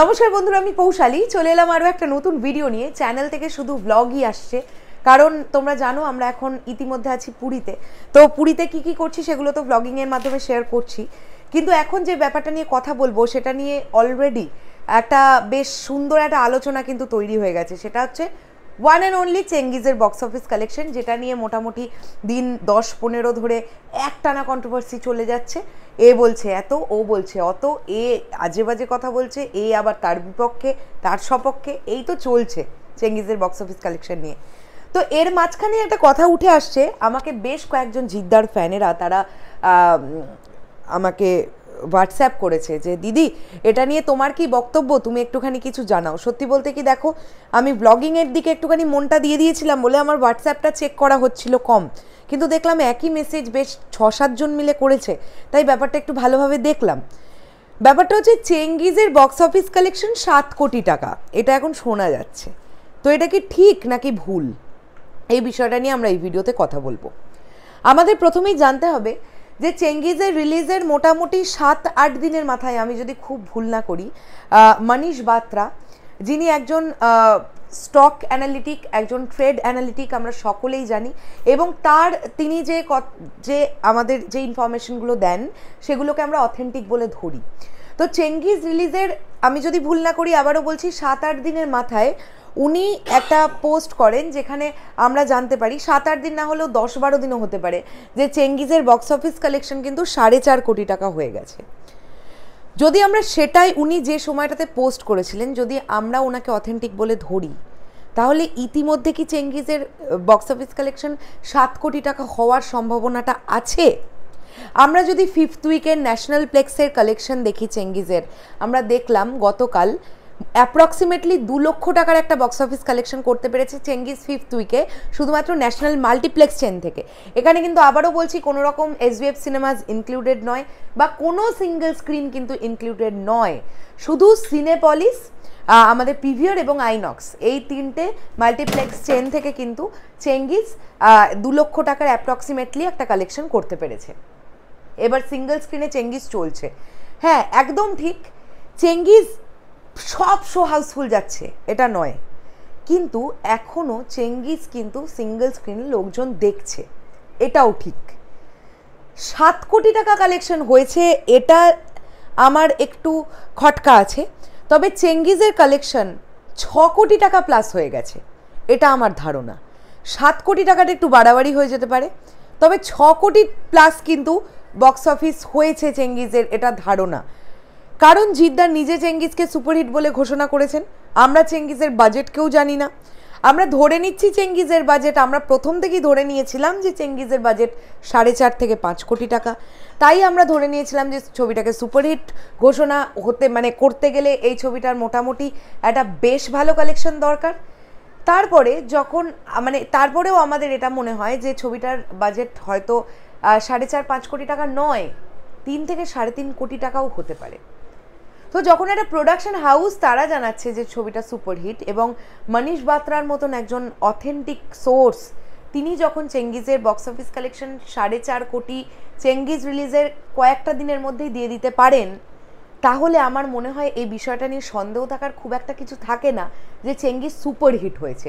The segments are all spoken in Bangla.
নমস্কার বন্ধুরা আমি কৌশালী চলে এলাম আরও একটা নতুন ভিডিও নিয়ে চ্যানেল থেকে শুধু ব্লগই আসছে কারণ তোমরা জানো আমরা এখন ইতিমধ্যে আছি পুরীতে তো পুরীতে কি কি করছি সেগুলো তো ব্লগিংয়ের মাধ্যমে শেয়ার করছি কিন্তু এখন যে ব্যাপারটা নিয়ে কথা বলবো সেটা নিয়ে অলরেডি একটা বেশ সুন্দর একটা আলোচনা কিন্তু তৈরি হয়ে গেছে সেটা হচ্ছে ওয়ান অ্যান্ড অনলি চেঙ্গিজের বক্স অফিস কালেকশন যেটা নিয়ে মোটামুটি দিন দশ পনেরো ধরে একটানা কন্ট্রোভার্সি চলে যাচ্ছে এ বলছে এত ও বলছে অত এ আজে বাজে কথা বলছে এ আবার তার বিপক্ষে তার সপক্ষে এই তো চলছে চেঙ্গিজের বক্স অফিস কালেকশন নিয়ে তো এর মাঝখানে একটা কথা উঠে আসছে আমাকে বেশ কয়েকজন জিদ্দার ফ্যানেরা তারা আমাকে হোয়াটসঅ্যাপ করেছে যে দিদি এটা নিয়ে তোমার কি বক্তব্য তুমি একটুখানি কিছু জানাও সত্যি বলতে কি দেখো আমি ব্লগিংয়ের দিকে একটুখানি মনটা দিয়ে দিয়েছিলাম বলে আমার হোয়াটসঅ্যাপটা চেক করা হচ্ছিল কম কিন্তু দেখলাম একই মেসেজ বেশ ছ সাতজন মিলে করেছে তাই ব্যাপারটা একটু ভালোভাবে দেখলাম ব্যাপারটা হচ্ছে চেঙ্গিজের বক্স অফিস কালেকশন সাত কোটি টাকা এটা এখন শোনা যাচ্ছে তো এটা কি ঠিক নাকি ভুল এই বিষয়টা নিয়ে আমরা এই ভিডিওতে কথা বলবো আমাদের প্রথমেই জানতে হবে যে চেঙ্গিজের রিলিজের মোটামুটি সাত আট দিনের মাথায় আমি যদি খুব ভুল না করি মানিশ বাত্রা যিনি একজন স্টক অ্যানালিটিক একজন ট্রেড অ্যানালিটিক আমরা সকলেই জানি এবং তার তিনি যে যে আমাদের যে ইনফরমেশনগুলো দেন সেগুলোকে আমরা অথেন্টিক বলে ধরি তো চেঙ্গিজ রিলিজের আমি যদি ভুল না করি আবারও বলছি সাত আট দিনের মাথায় উনি একটা পোস্ট করেন যেখানে আমরা জানতে পারি সাত আট দিন না হলেও দশ বারো দিনও হতে পারে যে চেঙ্গিজের বক্স অফিস কালেকশন কিন্তু সাড়ে চার কোটি টাকা হয়ে গেছে যদি আমরা সেটাই উনি যে সময়টাতে পোস্ট করেছিলেন যদি আমরা ওনাকে অথেন্টিক বলে ধরি তাহলে ইতিমধ্যে কি চেঙ্গিজের বক্স অফিস কালেকশন সাত কোটি টাকা হওয়ার সম্ভাবনাটা আছে আমরা যদি ফিফথ উইকের ন্যাশনাল প্লেক্সের কালেকশন দেখি চেঙ্গিজের আমরা দেখলাম গতকাল অ্যাপ্রক্সিমেটলি দু লক্ষ টাকার একটা বক্স অফিস কালেকশন করতে পেরেছে চেঙ্গিস ফিফথ উইকে শুধুমাত্র ন্যাশনাল মাল্টিপ্লেক্স চেন থেকে এখানে কিন্তু আবারও বলছি কোনো রকম এসবিএফ সিনেমাজ ইনক্লুডেড নয় বা কোনো সিঙ্গেল স্ক্রিন কিন্তু ইনক্লুডেড নয় শুধু সিনেপলিস আমাদের পিভিয়র এবং আইনক্স এই তিনটে মাল্টিপ্লেক্স চেন থেকে কিন্তু চেঙ্গিস দু লক্ষ টাকার অ্যাপ্রক্সিমেটলি একটা কালেকশন করতে পেরেছে এবার সিঙ্গেল স্ক্রিনে চেঙ্গিস চলছে হ্যাঁ একদম ঠিক চেঙ্গিস সব শো হাউসফুল যাচ্ছে এটা নয় কিন্তু এখনও চেঙ্গিস কিন্তু সিঙ্গেল স্ক্রিনে লোকজন দেখছে এটাও ঠিক সাত কোটি টাকা কালেকশন হয়েছে এটা আমার একটু খটকা আছে তবে চেঙ্গিজের কালেকশন ছ কোটি টাকা প্লাস হয়ে গেছে এটা আমার ধারণা সাত কোটি টাকাটা একটু বাড়াবাড়ি হয়ে যেতে পারে তবে ছ কোটি প্লাস কিন্তু বক্স অফিস হয়েছে চেঙ্গিজের এটা ধারণা কারণ জিদ্দার নিজে চেঙ্গিসকে সুপারহিট বলে ঘোষণা করেছেন আমরা চেঙ্গিসের বাজেটকেও জানি না আমরা ধরে নিচ্ছি চেঙ্গিজের বাজেট আমরা প্রথম থেকেই ধরে নিয়েছিলাম যে চেঙ্গিজের বাজেট সাড়ে চার থেকে পাঁচ কোটি টাকা তাই আমরা ধরে নিয়েছিলাম যে ছবিটাকে সুপারহিট ঘোষণা হতে মানে করতে গেলে এই ছবিটার মোটামুটি একটা বেশ ভালো কালেকশন দরকার তারপরে যখন মানে তারপরেও আমাদের এটা মনে হয় যে ছবিটার বাজেট হয়তো সাড়ে চার পাঁচ কোটি টাকা নয় তিন থেকে সাড়ে তিন কোটি টাকাও হতে পারে তো যখন একটা প্রোডাকশন হাউস তারা জানাচ্ছে যে ছবিটা সুপারহিট এবং মনীষ বাত্রার মতন একজন অথেন্টিক সোর্স তিনি যখন চেঙ্গিজের বক্স অফিস কালেকশন সাড়ে চার কোটি চেঙ্গিজ রিলিজের কয়েকটা দিনের মধ্যেই দিয়ে দিতে পারেন তাহলে আমার মনে হয় এই বিষয়টা নিয়ে সন্দেহ থাকার খুব একটা কিছু থাকে না যে চেঙ্গিজ সুপারহিট হয়েছে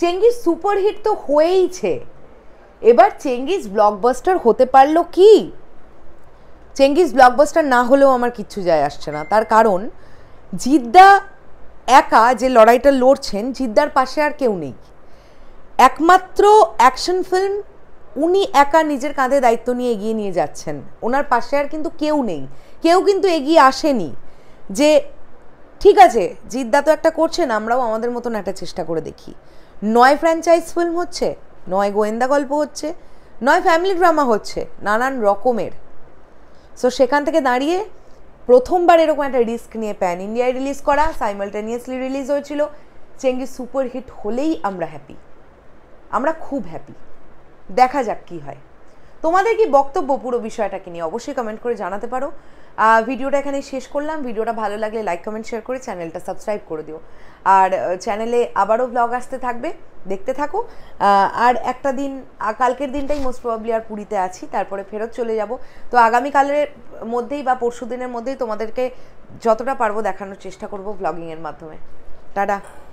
চেঙ্গিজ সুপারহিট তো হয়েইছে এবার চেঙ্গিজ ব্লকবাস্টার হতে পারলো কি চেঙ্গিস ব্লকবাস্টার না হলেও আমার কিচ্ছু যায় আসছে না তার কারণ জিদ্দা একা যে লড়াইটা লড়ছেন জিদ্দার পাশে আর কেউ নেই একমাত্র অ্যাকশন ফিল্ম উনি একা নিজের কাঁধে দায়িত্ব নিয়ে এগিয়ে নিয়ে যাচ্ছেন ওনার পাশে আর কিন্তু কেউ নেই কেউ কিন্তু এগিয়ে আসেনি যে ঠিক আছে জিদ্দা তো একটা করছেন আমরাও আমাদের মতন একটা চেষ্টা করে দেখি নয় ফ্র্যাঞ্চাইজ ফিল্ম হচ্ছে নয় গোয়েন্দা গল্প হচ্ছে নয় ফ্যামিলি ড্রামা হচ্ছে নানান রকমের সো সেখান থেকে দাঁড়িয়ে প্রথমবার এরকম একটা রিস্ক নিয়ে প্যান ইন্ডিয়ায় রিলিজ করা সাইমালটেনিয়াসলি রিলিজ হয়েছিল চেঙ্গি হিট হলেই আমরা হ্যাপি আমরা খুব হ্যাপি দেখা যাক কী হয় তোমাদের কি বক্তব্য পুরো বিষয়টাকে নিয়ে অবশ্যই কমেন্ট করে জানাতে পারো ভিডিওটা এখানে শেষ করলাম ভিডিওটা ভালো লাগলে লাইক কমেন্ট শেয়ার করে চ্যানেলটা সাবস্ক্রাইব করে দিও আর চ্যানেলে আবারও ব্লগ আসতে থাকবে দেখতে থাকো আর একটা দিন কালকের দিনটাই মোস্ট প্রবাবলি আর পুরীতে আছি তারপরে ফেরত চলে যাব তো আগামীকালের মধ্যেই বা পরশু দিনের মধ্যেই তোমাদেরকে যতটা পারবো দেখানোর চেষ্টা করবো ব্লগিংয়ের মাধ্যমে টাটা